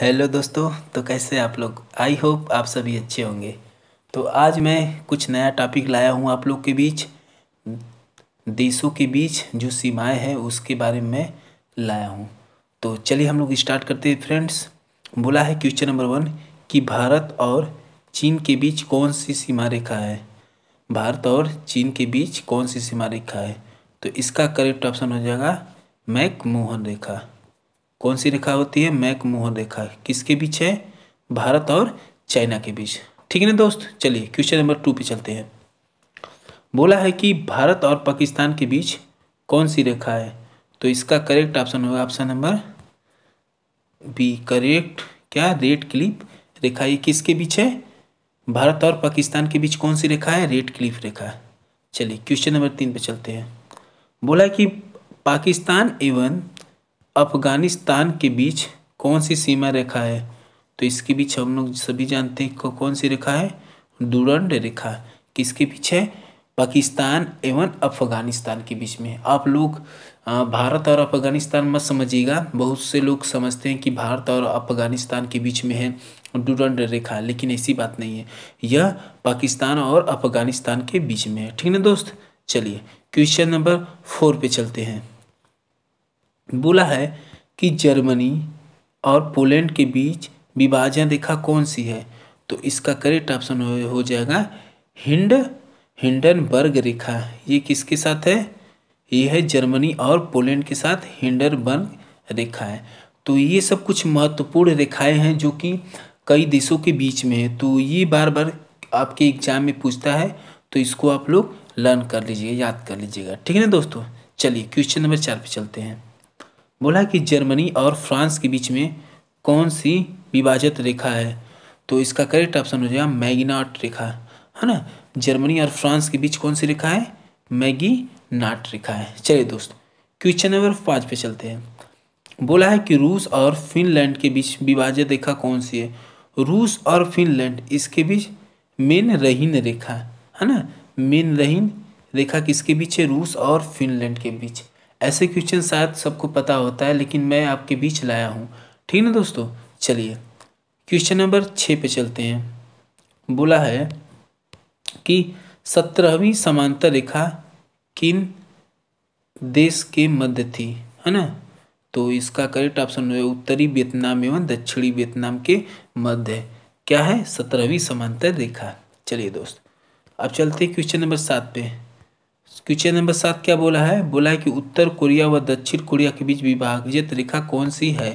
hello दोस्तों तो कैसे आप लोग आई होप आप सभी अच्छे होंगे तो आज मैं कुछ नया टॉपिक लाया हूँ आप लोग के बीच देशों के बीच जो सीमाएं हैं उसके बारे में लाया हूँ तो चलिए हम लोग स्टार्ट करते हैं फ्रेंड्स बोला है क्वेश्चन नंबर वन कि भारत और चीन के बीच कौन सी सीमा रेखा है भारत और चीन के बीच कौन सी सीमा रेखा है तो इसका करेक्ट ऑप्शन हो जाएगा मैक मोहन रेखा कौन सी रेखा होती है मैक मोहर रेखा किसके बीच है भारत और चाइना के बीच ठीक है ना दोस्त चलिए क्वेश्चन नंबर टू पे चलते हैं बोला है कि भारत और पाकिस्तान के बीच कौन सी रेखा है तो इसका करेक्ट ऑप्शन होगा ऑप्शन नंबर बी करेक्ट क्या रेड क्लिप रेखा ये किसके बीच है भारत और पाकिस्तान के बीच कौन सी रेखा है रेड क्लिफ रेखा चलिए क्वेश्चन नंबर तीन पे चलते हैं बोला है कि पाकिस्तान एवं अफ़गानिस्तान के बीच कौन सी सीमा रेखा है तो इसके बीच हम लोग सभी जानते हैं कौन सी रेखा है दुरंड रेखा किसके पीछे पाकिस्तान एवं अफ़गानिस्तान के बीच में आप लोग भारत और अफ़गानिस्तान मत समझिएगा बहुत से लोग समझते हैं कि भारत और अफ़गानिस्तान के बीच में है डुरंड रेखा लेकिन ऐसी बात नहीं है यह पाकिस्तान और अफ़गानिस्तान के बीच में है ठीक है दोस्त चलिए क्वेश्चन नंबर फोर पे चलते हैं बोला है कि जर्मनी और पोलैंड के बीच विभाजन रेखा कौन सी है तो इसका करेक्ट ऑप्शन हो जाएगा हिंड हिंडनबर्ग रेखा ये किसके साथ है ये है जर्मनी और पोलैंड के साथ हिंडनबर्ग रेखा है तो ये सब कुछ महत्वपूर्ण रेखाएं हैं जो कि कई देशों के बीच में है तो ये बार बार आपके एग्जाम में पूछता है तो इसको आप लोग लर्न कर लीजिएगा याद कर लीजिएगा ठीक है ना दोस्तों चलिए क्वेश्चन नंबर चार पे चलते हैं बोला कि जर्मनी और फ्रांस के बीच में कौन सी विभाजित रेखा है तो इसका करेक्ट ऑप्शन हो जाएगा मैगीनाट रेखा है ना जर्मनी और फ्रांस के बीच कौन सी रेखा है मैगी नाट रेखा है चलिए दोस्त क्वेश्चन नंबर पाँच पे चलते हैं बोला है कि रूस और फिनलैंड के बीच विभाजित रेखा कौन सी है रूस और फिनलैंड इसके बीच मेन रहीन रेखा है ना मेन रहीन रेखा किसके बीच है रूस और फिनलैंड के बीच ऐसे क्वेश्चन शायद सबको पता होता है लेकिन मैं आपके बीच लाया हूँ ठीक ना दोस्तों चलिए क्वेश्चन नंबर छः पे चलते हैं बोला है कि सत्रहवीं समांतर रेखा किन देश के मध्य थी है ना तो इसका करेक्ट ऑप्शन है उत्तरी वियतनाम एवं दक्षिणी वियतनाम के मध्य क्या है सत्रहवीं समांतर रेखा चलिए दोस्त अब चलते हैं क्वेश्चन नंबर सात पे क्वेश्चन नंबर सात क्या बोला है बोला है कि उत्तर कोरिया व दक्षिण कोरिया के बीच विभाजित रेखा कौन सी है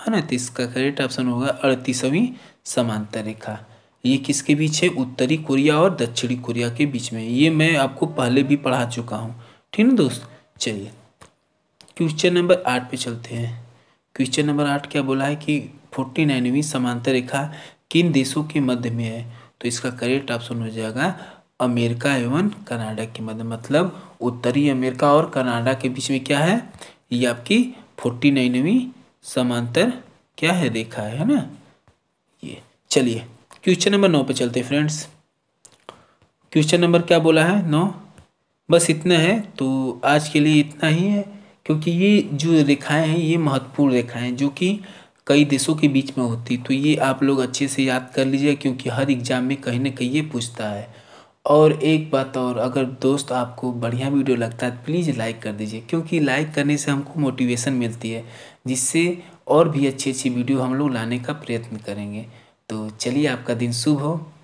है ना तो इसका करेक्ट ऑप्शन होगा अड़तीसवीं समांतर रेखा ये किसके बीच है उत्तरी कोरिया और दक्षिणी कोरिया के बीच में ये मैं आपको पहले भी पढ़ा चुका हूँ ठीक है दोस्त चलिए क्वेश्चन नंबर आठ पे चलते हैं क्वेश्चन नंबर आठ क्या बोला है कि फोर्टी नाइनवीं समांतर रेखा किन देशों के मध्य में है तो इसका करेक्ट ऑप्शन हो जाएगा अमेरिका एवं कनाडा के मध्य मतलब उत्तरी अमेरिका और कनाडा के बीच में क्या है ये आपकी फोर्टी नाइनवीं समांतर क्या है रेखा है ना ये चलिए क्वेश्चन नंबर नौ पे चलते हैं फ्रेंड्स क्वेश्चन नंबर क्या बोला है नौ बस इतना है तो आज के लिए इतना ही है क्योंकि ये जो रेखाएं हैं ये महत्वपूर्ण रेखाएं हैं जो कि कई देशों के बीच में होती तो ये आप लोग अच्छे से याद कर लीजिए क्योंकि हर एग्ज़ाम में कहीं ना कहीं ये पूछता है और एक बात और अगर दोस्त आपको बढ़िया वीडियो लगता है तो प्लीज़ लाइक कर दीजिए क्योंकि लाइक करने से हमको मोटिवेशन मिलती है जिससे और भी अच्छी अच्छी वीडियो हम लोग लाने का प्रयत्न करेंगे तो चलिए आपका दिन शुभ हो